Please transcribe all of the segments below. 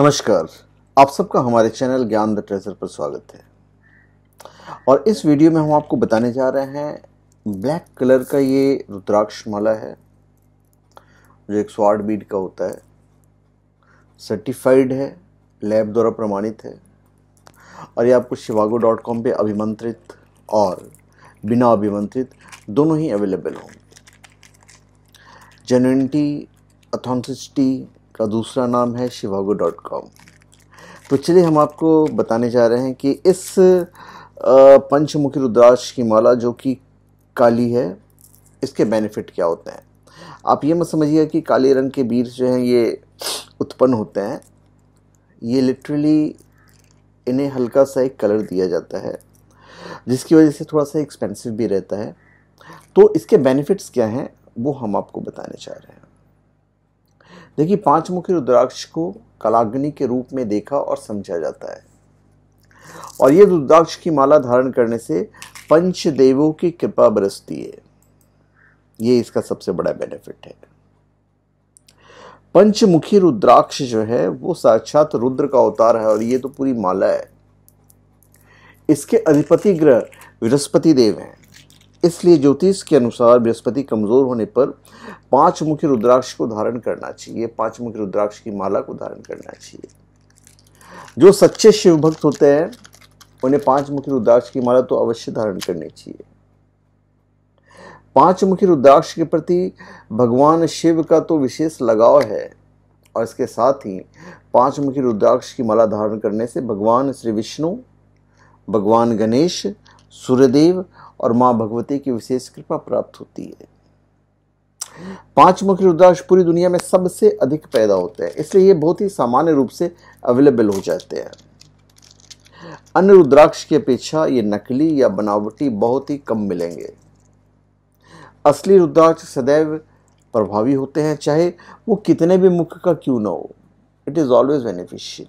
नमस्कार आप सबका हमारे चैनल ज्ञान द ट्रेजर पर स्वागत है और इस वीडियो में हम आपको बताने जा रहे हैं ब्लैक कलर का ये रुद्राक्ष माला है जो एक सौ आठ बीट का होता है सर्टिफाइड है लैब द्वारा प्रमाणित है और ये आपको शिवागो डॉट कॉम पर अभिमंत्रित और बिना अभिमंत्रित दोनों ही अवेलेबल होंगे जेनुनटी अथॉन्सिटी का दूसरा नाम है शिवागो डॉट कॉम तो चलिए हम आपको बताने जा रहे हैं कि इस पंचमुखी रुद्राक्ष की माला जो कि काली है इसके बेनिफिट क्या होते हैं आप ये मत समझिए कि काले रंग के बीज जो हैं ये उत्पन्न होते हैं ये लिटरली इन्हें हल्का सा एक कलर दिया जाता है जिसकी वजह से थोड़ा सा एक्सपेंसिव भी रहता है तो इसके बेनिफिट्स क्या हैं वो हम आपको बताने चाह रहे हैं देखिए पांचमुखी रुद्राक्ष को कलाग्नि के रूप में देखा और समझा जाता है और ये रुद्राक्ष की माला धारण करने से पंचदेवों की कृपा बरसती है ये इसका सबसे बड़ा बेनिफिट है पंचमुखी रुद्राक्ष जो है वो साक्षात रुद्र का अवतार है और ये तो पूरी माला है इसके अधिपति ग्रह बृहस्पति देव हैं इसलिए ज्योतिष के अनुसार बृहस्पति कमज़ोर होने पर पांच मुखी रुद्राक्ष को धारण करना चाहिए पांच मुखी रुद्राक्ष की माला को धारण करना चाहिए जो सच्चे शिव भक्त होते हैं उन्हें पांच मुखी रुद्राक्ष की माला तो अवश्य धारण करनी चाहिए पांच मुखी रुद्राक्ष के प्रति भगवान शिव का तो विशेष लगाव है और इसके साथ ही पांच मुखी रुद्राक्ष की माला धारण करने से भगवान श्री विष्णु भगवान गणेश सूर्यदेव और माँ भगवती की विशेष कृपा प्राप्त होती है पांच मुख्य रुद्राक्ष पूरी दुनिया में सबसे अधिक पैदा होते हैं इसलिए ये बहुत ही सामान्य रूप से अवेलेबल हो जाते हैं अन्य रुद्राक्ष की अपेक्षा ये नकली या बनावटी बहुत ही कम मिलेंगे असली रुद्राक्ष सदैव प्रभावी होते हैं चाहे वो कितने भी मुख का क्यों ना हो it is always beneficial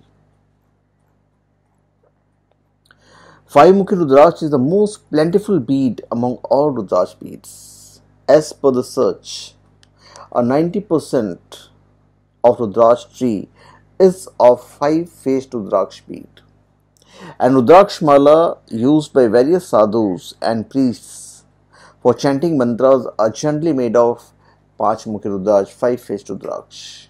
Mukhi Rudraksh is the most plentiful bead among all Rudraksh beads. As per the search, a 90% of Rudraksh tree is of five-faced Rudraksh bead. And Rudraksh mala used by various sadhus and priests for chanting mantras are generally made of Pachmukhi Rudraj, five-faced Rudraksh.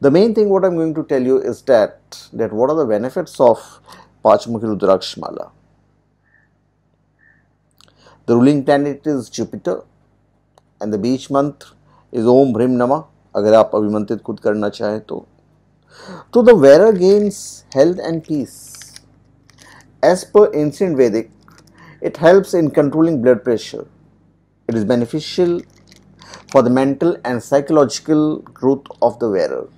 The main thing what I'm going to tell you is that that what are the benefits of panchmukhi rudraksha mala the ruling planet is Jupiter and the beej mantra is ओम भ्रीम नमा अगर आप अभिमंत्रित खुद करना चाहें तो तो the wearer gains health and peace as per ancient Vedic it helps in controlling blood pressure it is beneficial for the mental and psychological growth of the wearer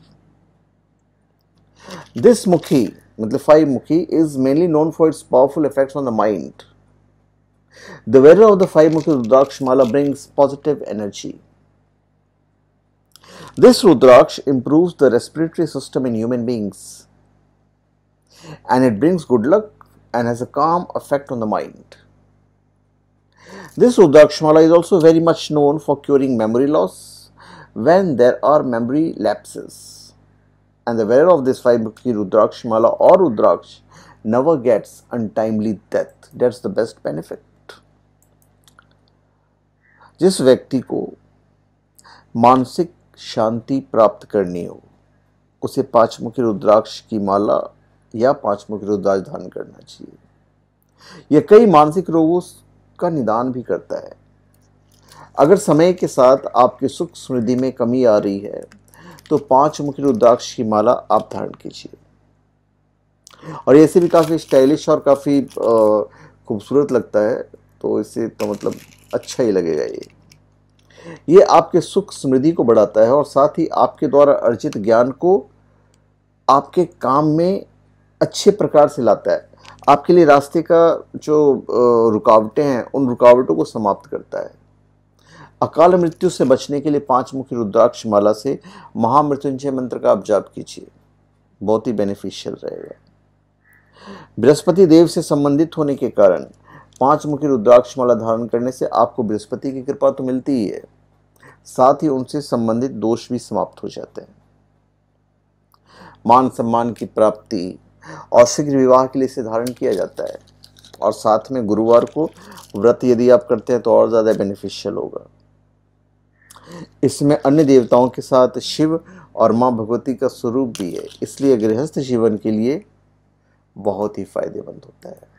this mukhi matlab mukhi is mainly known for its powerful effects on the mind. The wearer of the five mukhi Rudraksh mala brings positive energy. This Rudraksh improves the respiratory system in human beings and it brings good luck and has a calm effect on the mind. This Rudrakshmala is also very much known for curing memory loss when there are memory lapses. and the wearer of this Vaibhakti Mala or Rudraksh never gets untimely death. That's the best benefit. जिस व्यक्ति को मानसिक शांति प्राप्त करनी हो उसे पांचमुखी रुद्राक्ष की माला या पांचमुखी रुद्राक्ष धारण करना चाहिए यह कई मानसिक रोगों का निदान भी करता है अगर समय के साथ आपके सुख समृद्धि में कमी आ रही है तो पांच मुखी रुद्राक्ष की माला आप धारण कीजिए और ऐसे भी काफ़ी स्टाइलिश और काफ़ी खूबसूरत लगता है तो इससे तो मतलब अच्छा ही लगेगा ये ये आपके सुख समृद्धि को बढ़ाता है और साथ ही आपके द्वारा अर्जित ज्ञान को आपके काम में अच्छे प्रकार से लाता है आपके लिए रास्ते का जो रुकावटें हैं उन रुकावटों को समाप्त करता है अकाल मृत्यु से बचने के लिए पांच मुखी रुद्राक्ष माला से महामृत्युंजय मंत्र का आप जाप कीजिए बहुत ही बेनिफिशियल रहेगा बृहस्पति देव से संबंधित होने के कारण पांच मुखी रुद्राक्ष माला धारण करने से आपको बृहस्पति की कृपा तो मिलती ही है साथ ही उनसे संबंधित दोष भी समाप्त हो जाते हैं मान सम्मान की प्राप्ति और शीघ्र विवाह के लिए इसे धारण किया जाता है और साथ में गुरुवार को व्रत यदि आप करते हैं तो और ज़्यादा बेनिफिशियल होगा इसमें अन्य देवताओं के साथ शिव और माँ भगवती का स्वरूप भी है इसलिए गृहस्थ जीवन के लिए बहुत ही फायदेमंद होता है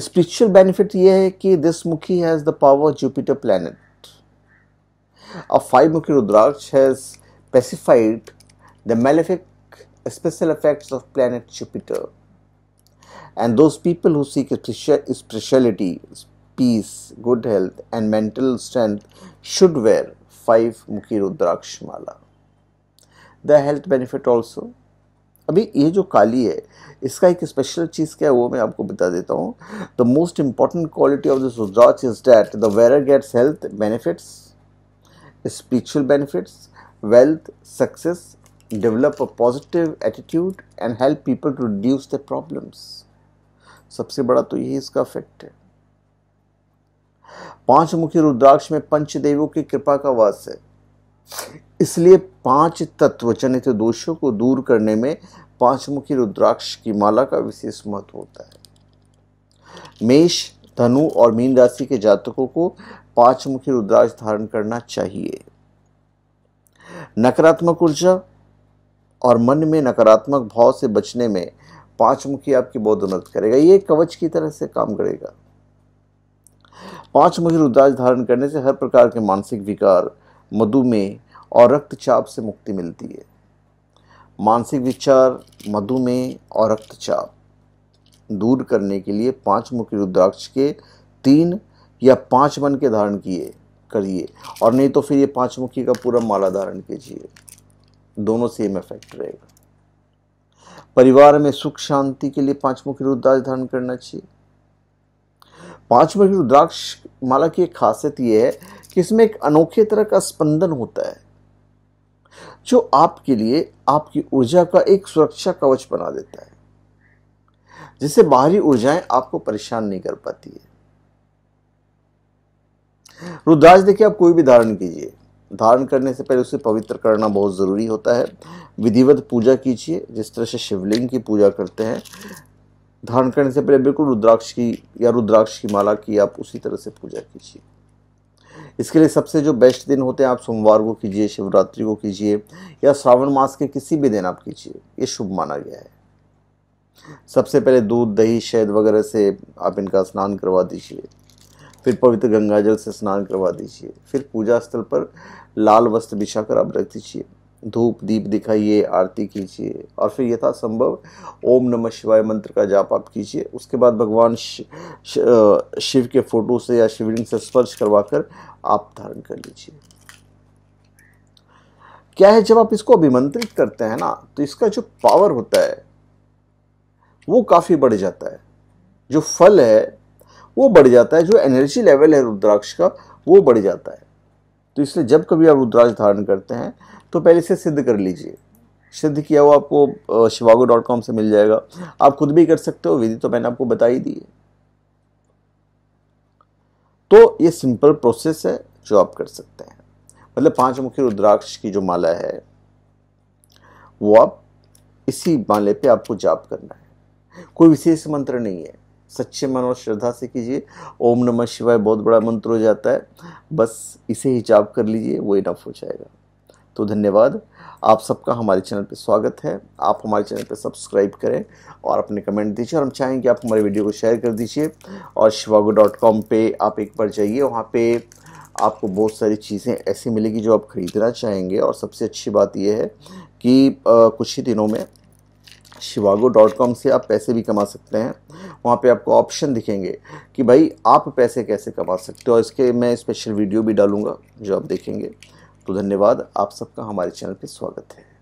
स्पिरिचुअल बेनिफिट यह है कि this mukhi has the power Jupiter planet और five mukhi rudraksha has specified the malefic special effects of planet Jupiter and those people who seek speciality peace good health and mental strength should wear five mukhi rudraksha mala the health benefit also अभी ये जो काली है इसका एक special चीज़ क्या है वो मैं आपको बता देता हूँ the most important quality of this rudraksha is that the wearer gets health benefits spiritual benefits wealth success develop a positive attitude and help people to reduce the problems सबसे बड़ा तो यही इसका इफेक्ट है पांचमुखी रुद्राक्ष में पंचदेवों की कृपा का वास है इसलिए पांच तत्व जनित दोषों को दूर करने में पांचमुखी रुद्राक्ष की माला का विशेष महत्व होता है मेष धनु और मीन राशि के जातकों को पांचमुखी रुद्राक्ष धारण करना चाहिए नकारात्मक ऊर्जा और मन में नकारात्मक भाव से बचने में पांचमुखी आपकी बहुत मदद करेगा ये कवच की तरह से काम करेगा पांच मुहर रुद्राज धारण करने से हर प्रकार के मानसिक विकार मधुमेह और रक्तचाप से मुक्ति मिलती है मानसिक विचार मधुमेह और रक्तचाप दूर करने के लिए पांच मुखी रुद्राक्ष के तीन या पांच मन के धारण किए करिए और नहीं तो फिर ये पांच मुखी का पूरा माला धारण कीजिए दोनों सेम इफेक्ट रहेगा परिवार में सुख शांति के लिए पांच मुखी रुद्राक्ष धारण करना चाहिए पाँच रुद्राक्ष तो माला की एक खासियत ये है कि इसमें एक अनोखे तरह का स्पंदन होता है जो आपके लिए आपकी ऊर्जा का एक सुरक्षा कवच बना देता है जिससे बाहरी ऊर्जाएं आपको परेशान नहीं कर पाती है रुद्राक्ष देखिए आप कोई भी धारण कीजिए धारण करने से पहले उसे पवित्र करना बहुत ज़रूरी होता है विधिवत पूजा कीजिए जिस तरह से शिवलिंग की पूजा करते हैं धारण करने से पहले बिल्कुल रुद्राक्ष की या रुद्राक्ष की माला की आप उसी तरह से पूजा कीजिए इसके लिए सबसे जो बेस्ट दिन होते हैं आप सोमवार को कीजिए शिवरात्रि को कीजिए या श्रावण मास के किसी भी दिन आप कीजिए ये शुभ माना गया है सबसे पहले दूध दही शहद वगैरह से आप इनका स्नान करवा दीजिए फिर पवित्र गंगाजल से स्नान करवा दीजिए फिर पूजा स्थल पर लाल वस्त्र कर आप रख दीजिए धूप दीप दिखाइए आरती कीजिए और फिर यथासंभव ओम नमः शिवाय मंत्र का जाप आप कीजिए उसके बाद भगवान श, श, शिव के फोटो से या शिवलिंग से स्पर्श करवाकर आप धारण कर लीजिए क्या है जब आप इसको अभिमंत्रित करते हैं ना तो इसका जो पावर होता है वो काफ़ी बढ़ जाता है जो फल है वो बढ़ जाता है जो एनर्जी लेवल है रुद्राक्ष का वो बढ़ जाता है तो इसलिए जब कभी आप रुद्राक्ष धारण करते हैं तो पहले से सिद्ध कर लीजिए सिद्ध किया हुआ आपको शिवागो डॉट कॉम से मिल जाएगा आप खुद भी कर सकते हो विधि तो मैंने आपको बता ही दी है तो ये सिंपल प्रोसेस है जो आप कर सकते हैं मतलब पांच मुख्य रुद्राक्ष की जो माला है वो आप इसी माले पे आपको जाप करना है कोई विशेष मंत्र नहीं है सच्चे मन और श्रद्धा से कीजिए ओम नमः शिवाय बहुत बड़ा मंत्र हो जाता है बस इसे ही जाप कर लीजिए वो इनफ हो जाएगा तो धन्यवाद आप सबका हमारे चैनल पर स्वागत है आप हमारे चैनल पर सब्सक्राइब करें और अपने कमेंट दीजिए और हम चाहेंगे आप हमारे वीडियो को शेयर कर दीजिए और शिवागो डॉट कॉम पर आप एक बार जाइए वहाँ पर आपको बहुत सारी चीज़ें ऐसी मिलेगी जो आप ख़रीदना चाहेंगे और सबसे अच्छी बात यह है कि आ, कुछ ही दिनों में शिवागो डॉट कॉम से आप पैसे भी कमा सकते हैं वहाँ पे आपको ऑप्शन दिखेंगे कि भाई आप पैसे कैसे कमा सकते हो इसके मैं स्पेशल वीडियो भी डालूँगा जो आप देखेंगे तो धन्यवाद आप सबका हमारे चैनल पर स्वागत है